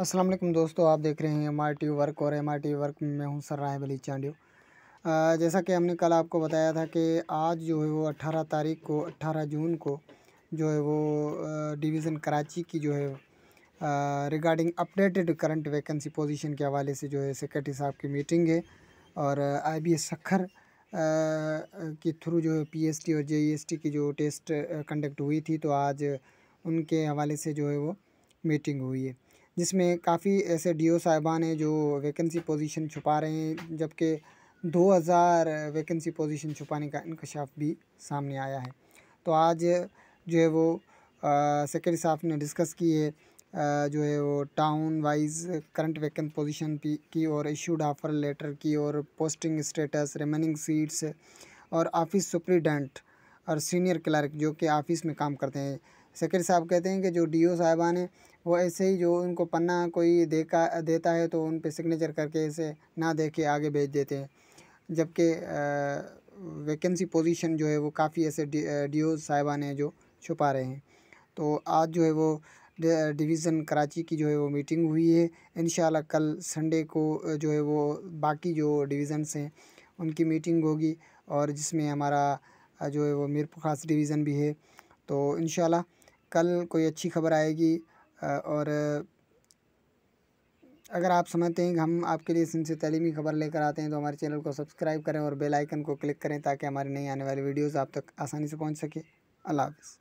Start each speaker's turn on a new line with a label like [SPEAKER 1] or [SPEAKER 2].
[SPEAKER 1] अस्सलाम वालेकुम दोस्तों आप देख रहे हैं एम आर टी वर्क और एम आर टी वर्क में हूँ सर सर्राह वली चांडियो जैसा कि हमने कल आपको बताया था कि आज जो है वो अट्ठारह तारीख को अट्ठारह जून को जो है वो डिवीज़न कराची की जो है regarding updated current vacancy position के हवाले से जो है सेक्रेटरी साहब की मीटिंग है और आई बी सखर के थ्रू जो है पी एस टी और जे ई एस टी की जो टेस्ट कंडक्ट हुई थी तो आज उनके हवाले से जो है वो मीटिंग हुई है जिसमें काफ़ी ऐसे डी ओ साहिबान हैं जो वैकेंसी पोजीशन छुपा रहे हैं जबकि 2000 वैकेंसी पोजीशन छुपाने का इंकशाफ भी सामने आया है तो आज जो है वो सेक्रेटरी साहब ने डिस्कस की है आ, जो है वो town wise current vacant position की और इशूड ऑफर लेटर की और पोस्टिंग स्टेटस रिमेनिंग सीट्स और ऑफिस सुप्रीडेंट और सीनियर क्लर्क जो कि ऑफिस में काम करते हैं शकीर साहब कहते हैं कि जो डी ओ साहबान हैं वो ऐसे ही जो उनको पन्ना कोई देखा देता है तो उन पर सिग्नेचर करके ऐसे ना दे के आगे भेज देते हैं जबकि वैकेंसी पोजीशन जो है वो काफ़ी ऐसे डी ओ साहिबान हैं जो छुपा रहे हैं तो आज जो है वो डिवीज़न कराची की जो है वो मीटिंग हुई है इन कल संडे को जो है वो बाकी जो डिवीज़न्स हैं उनकी मीटिंग होगी और जिसमें हमारा जो है वो मीरपुर खास डिवीज़न भी है तो इन कल कोई अच्छी खबर आएगी और अगर आप समझते हैं कि हम आपके लिए इनसे तलीमी खबर लेकर आते हैं तो हमारे चैनल को सब्सक्राइब करें और बेल आइकन को क्लिक करें ताकि हमारी नई आने वाली वीडियोस आप तक आसानी से पहुंच सके अल्लाह हाफ़